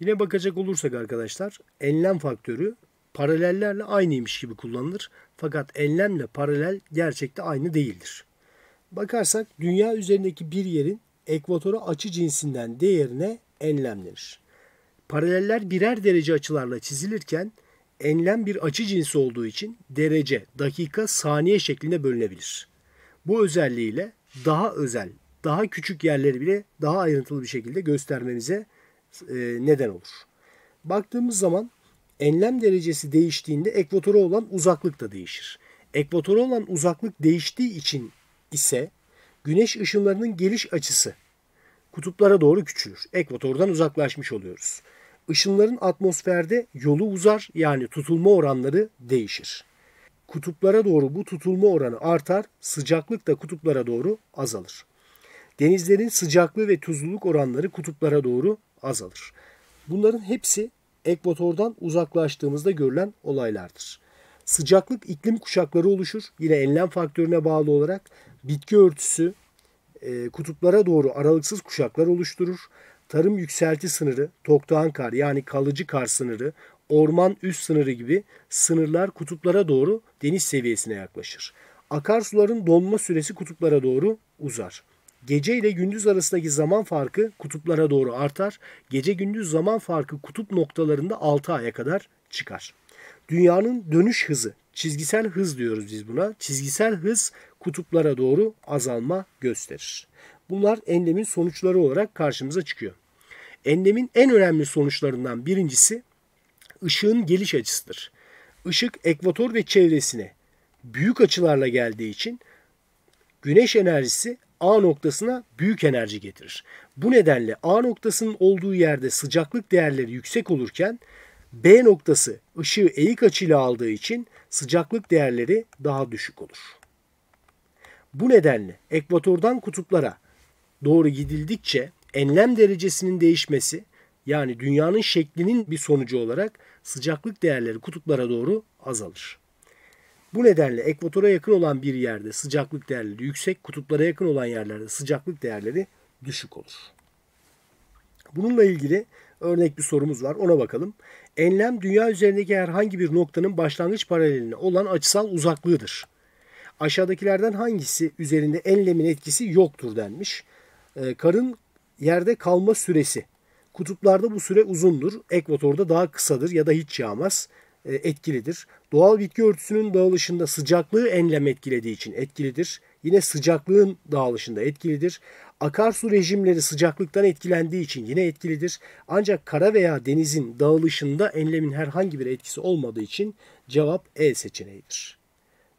Yine bakacak olursak arkadaşlar enlem faktörü paralellerle aynıymış gibi kullanılır. Fakat enlemle paralel gerçekte aynı değildir. Bakarsak dünya üzerindeki bir yerin ekvatora açı cinsinden değerine enlemlenir. Paraleller birer derece açılarla çizilirken enlem bir açı cinsi olduğu için derece, dakika, saniye şeklinde bölünebilir. Bu özelliğiyle daha özel, daha küçük yerleri bile daha ayrıntılı bir şekilde göstermemize e, neden olur. Baktığımız zaman enlem derecesi değiştiğinde ekvatora olan uzaklık da değişir. Ekvatora olan uzaklık değiştiği için ise güneş ışınlarının geliş açısı kutuplara doğru küçülür. Ekvatordan uzaklaşmış oluyoruz. Işınların atmosferde yolu uzar yani tutulma oranları değişir. Kutuplara doğru bu tutulma oranı artar, sıcaklık da kutuplara doğru azalır. Denizlerin sıcaklığı ve tuzluluk oranları kutuplara doğru azalır. Bunların hepsi ekvatordan uzaklaştığımızda görülen olaylardır. Sıcaklık iklim kuşakları oluşur. Yine enlem faktörüne bağlı olarak bitki örtüsü e, kutuplara doğru aralıksız kuşaklar oluşturur. Tarım yükselti sınırı, toktağan kar yani kalıcı kar sınırı, orman üst sınırı gibi sınırlar kutuplara doğru deniz seviyesine yaklaşır. Akarsuların donma süresi kutuplara doğru uzar. Gece ile gündüz arasındaki zaman farkı kutuplara doğru artar. Gece gündüz zaman farkı kutup noktalarında 6 aya kadar çıkar. Dünyanın dönüş hızı, çizgisel hız diyoruz biz buna. Çizgisel hız kutuplara doğru azalma gösterir. Bunlar enlemin sonuçları olarak karşımıza çıkıyor. Enlemin en önemli sonuçlarından birincisi ışığın geliş açısıdır. Işık ekvator ve çevresine büyük açılarla geldiği için güneş enerjisi A noktasına büyük enerji getirir. Bu nedenle A noktasının olduğu yerde sıcaklık değerleri yüksek olurken B noktası ışığı eğik açıyla aldığı için sıcaklık değerleri daha düşük olur. Bu nedenle ekvatordan kutuplara doğru gidildikçe enlem derecesinin değişmesi yani dünyanın şeklinin bir sonucu olarak sıcaklık değerleri kutuplara doğru azalır. Bu nedenle ekvatora yakın olan bir yerde sıcaklık değerleri yüksek, kutuplara yakın olan yerlerde sıcaklık değerleri düşük olur. Bununla ilgili örnek bir sorumuz var ona bakalım. Enlem dünya üzerindeki herhangi bir noktanın başlangıç paraleline olan açısal uzaklığıdır. Aşağıdakilerden hangisi üzerinde enlemin etkisi yoktur denmiş. E, karın yerde kalma süresi. Kutuplarda bu süre uzundur, ekvatorda daha kısadır ya da hiç yağmaz. E, etkilidir. Doğal bitki örtüsünün dağılışında sıcaklığı enlem etkilediği için etkilidir. Yine sıcaklığın dağılışında etkilidir. Akarsu rejimleri sıcaklıktan etkilendiği için yine etkilidir. Ancak kara veya denizin dağılışında enlemin herhangi bir etkisi olmadığı için cevap E seçeneğidir.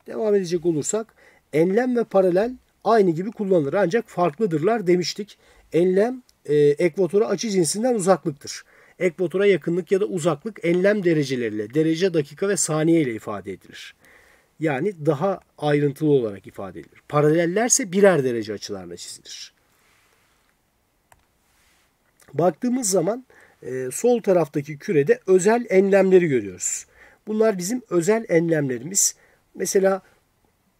Devam edecek olursak enlem ve paralel aynı gibi kullanılır ancak farklıdırlar demiştik. Enlem e, ekvatora açı cinsinden uzaklıktır ekvatora yakınlık ya da uzaklık enlem dereceleriyle, derece, dakika ve saniye ile ifade edilir. Yani daha ayrıntılı olarak ifade edilir. Paralellerse birer derece açılarla çizilir. Baktığımız zaman e, sol taraftaki kürede özel enlemleri görüyoruz. Bunlar bizim özel enlemlerimiz. Mesela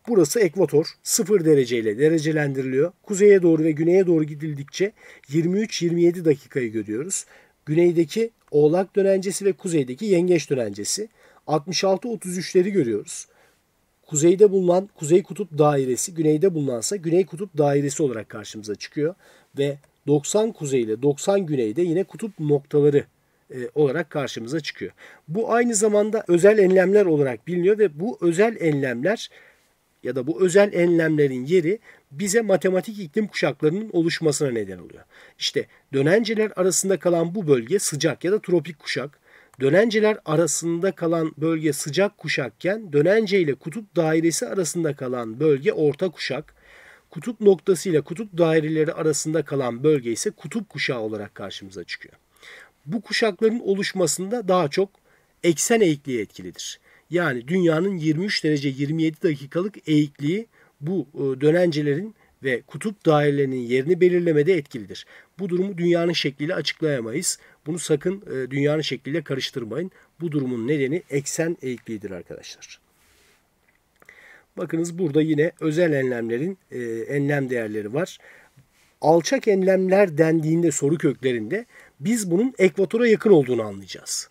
burası ekvator 0 dereceyle derecelendiriliyor. Kuzeye doğru ve güneye doğru gidildikçe 23-27 dakikayı görüyoruz güneydeki oğlak dönencesi ve kuzeydeki yengeç dönencesi 66-33'leri görüyoruz. Kuzeyde bulunan Kuzey Kutup Dairesi, güneyde bulunansa Güney Kutup Dairesi olarak karşımıza çıkıyor ve 90 kuzey ile 90 güneyde yine kutup noktaları e, olarak karşımıza çıkıyor. Bu aynı zamanda özel enlemler olarak biliniyor ve bu özel enlemler ya da bu özel enlemlerin yeri bize matematik iklim kuşaklarının oluşmasına neden oluyor. İşte dönenceler arasında kalan bu bölge sıcak ya da tropik kuşak. Dönenceler arasında kalan bölge sıcak kuşakken dönence ile kutup dairesi arasında kalan bölge orta kuşak. Kutup noktası ile kutup daireleri arasında kalan bölge ise kutup kuşağı olarak karşımıza çıkıyor. Bu kuşakların oluşmasında daha çok eksen eğikliği etkilidir. Yani dünyanın 23 derece 27 dakikalık eğikliği bu e, dönencelerin ve kutup dairelerinin yerini belirlemede etkilidir. Bu durumu dünyanın şekliyle açıklayamayız. Bunu sakın e, dünyanın şekliyle karıştırmayın. Bu durumun nedeni eksen eğikliğidir arkadaşlar. Bakınız burada yine özel enlemlerin e, enlem değerleri var. Alçak enlemler dendiğinde soru köklerinde biz bunun ekvatora yakın olduğunu anlayacağız.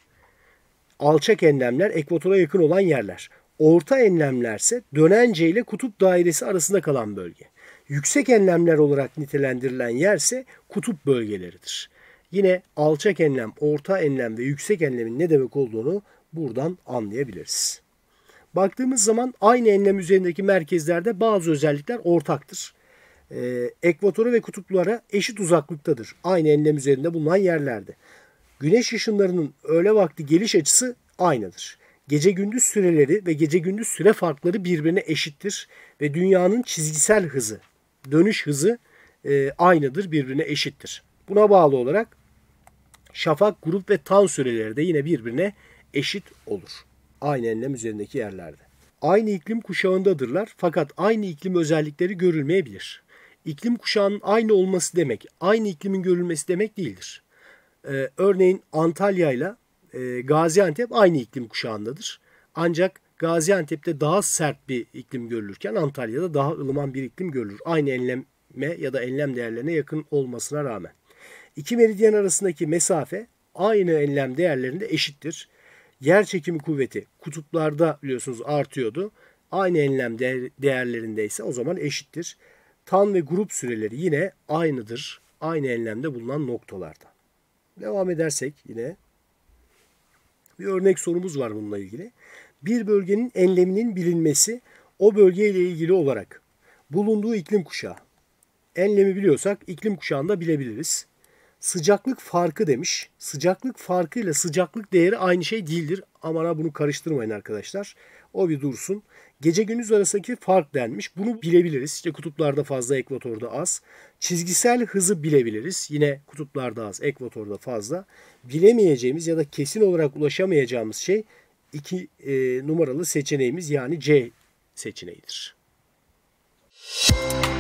Alçak enlemler ekvatora yakın olan yerler. Orta enlemlerse dönence ile kutup dairesi arasında kalan bölge. Yüksek enlemler olarak nitelendirilen yerse kutup bölgeleridir. Yine alçak enlem, orta enlem ve yüksek enlemin ne demek olduğunu buradan anlayabiliriz. Baktığımız zaman aynı enlem üzerindeki merkezlerde bazı özellikler ortaktır. Ee, ekvatora ve kutuplara eşit uzaklıktadır. Aynı enlem üzerinde bulunan yerlerde. Güneş ışınlarının öğle vakti geliş açısı aynıdır. Gece gündüz süreleri ve gece gündüz süre farkları birbirine eşittir ve dünyanın çizgisel hızı, dönüş hızı e, aynıdır, birbirine eşittir. Buna bağlı olarak şafak, grup ve tan süreleri de yine birbirine eşit olur. Aynı enlem üzerindeki yerlerde. Aynı iklim kuşağındadırlar fakat aynı iklim özellikleri görülmeyebilir. İklim kuşağının aynı olması demek, aynı iklimin görülmesi demek değildir e, örneğin Antalya ile e, Gaziantep aynı iklim kuşağındadır. Ancak Gaziantep'te daha sert bir iklim görülürken Antalya'da daha ılıman bir iklim görülür. Aynı enleme ya da enlem değerlerine yakın olmasına rağmen. İki meridyen arasındaki mesafe aynı enlem değerlerinde eşittir. Yer çekimi kuvveti kutuplarda biliyorsunuz artıyordu. Aynı enlem değerlerinde ise o zaman eşittir. Tan ve grup süreleri yine aynıdır. Aynı enlemde bulunan noktalarda. Devam edersek yine bir örnek sorumuz var bununla ilgili. Bir bölgenin enleminin bilinmesi o bölgeyle ilgili olarak bulunduğu iklim kuşağı. Enlemi biliyorsak iklim kuşağında bilebiliriz sıcaklık farkı demiş. Sıcaklık farkı ile sıcaklık değeri aynı şey değildir. Aman ha bunu karıştırmayın arkadaşlar. O bir dursun. Gece gündüz arasındaki fark denmiş. Bunu bilebiliriz. İşte kutuplarda fazla, ekvatorda az. Çizgisel hızı bilebiliriz. Yine kutuplarda az, ekvatorda fazla. Bilemeyeceğimiz ya da kesin olarak ulaşamayacağımız şey iki e, numaralı seçeneğimiz yani C seçeneğidir. Müzik